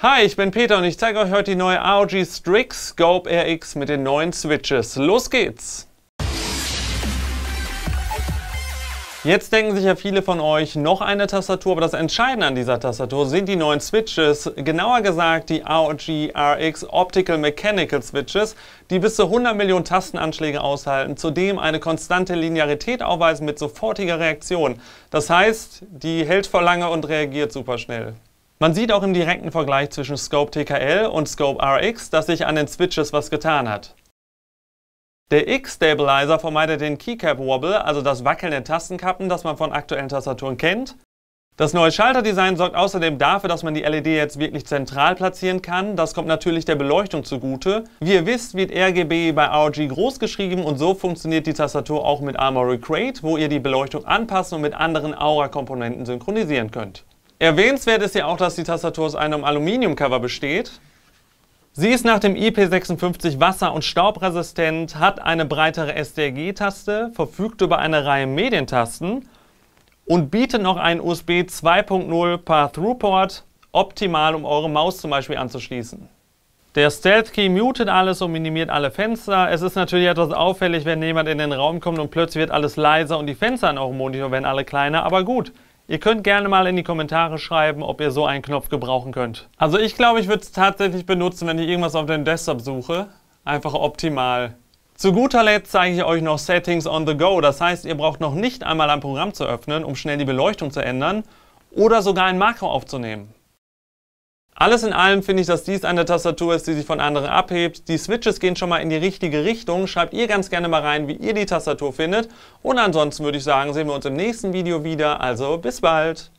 Hi, ich bin Peter und ich zeige euch heute die neue AOG Strix Scope RX mit den neuen Switches. Los geht's! Jetzt denken sich ja viele von euch noch eine Tastatur, aber das Entscheidende an dieser Tastatur sind die neuen Switches, genauer gesagt die AOG RX Optical Mechanical Switches, die bis zu 100 Millionen Tastenanschläge aushalten, zudem eine konstante Linearität aufweisen mit sofortiger Reaktion. Das heißt, die hält vor lange und reagiert super schnell. Man sieht auch im direkten Vergleich zwischen Scope TKL und Scope RX, dass sich an den Switches was getan hat. Der X-Stabilizer vermeidet den Keycap-Wobble, also das Wackeln der Tastenkappen, das man von aktuellen Tastaturen kennt. Das neue Schalterdesign sorgt außerdem dafür, dass man die LED jetzt wirklich zentral platzieren kann. Das kommt natürlich der Beleuchtung zugute. Wie ihr wisst, wird RGB bei ROG groß geschrieben und so funktioniert die Tastatur auch mit Armory Crate, wo ihr die Beleuchtung anpassen und mit anderen Aura-Komponenten synchronisieren könnt. Erwähnenswert ist ja auch, dass die Tastatur aus einem Aluminiumcover besteht. Sie ist nach dem IP56 wasser- und staubresistent, hat eine breitere SDRG-Taste, verfügt über eine Reihe Medientasten und bietet noch einen USB 2.0 path through port optimal um eure Maus zum Beispiel anzuschließen. Der Stealth Key mutet alles und minimiert alle Fenster. Es ist natürlich etwas auffällig, wenn jemand in den Raum kommt und plötzlich wird alles leiser und die Fenster an eurem Monitor werden alle kleiner, aber gut. Ihr könnt gerne mal in die Kommentare schreiben, ob ihr so einen Knopf gebrauchen könnt. Also ich glaube, ich würde es tatsächlich benutzen, wenn ich irgendwas auf dem Desktop suche. Einfach optimal. Zu guter Letzt zeige ich euch noch Settings on the go. Das heißt, ihr braucht noch nicht einmal ein Programm zu öffnen, um schnell die Beleuchtung zu ändern oder sogar ein Makro aufzunehmen. Alles in allem finde ich, dass dies eine Tastatur ist, die sich von anderen abhebt. Die Switches gehen schon mal in die richtige Richtung. Schreibt ihr ganz gerne mal rein, wie ihr die Tastatur findet. Und ansonsten würde ich sagen, sehen wir uns im nächsten Video wieder. Also bis bald!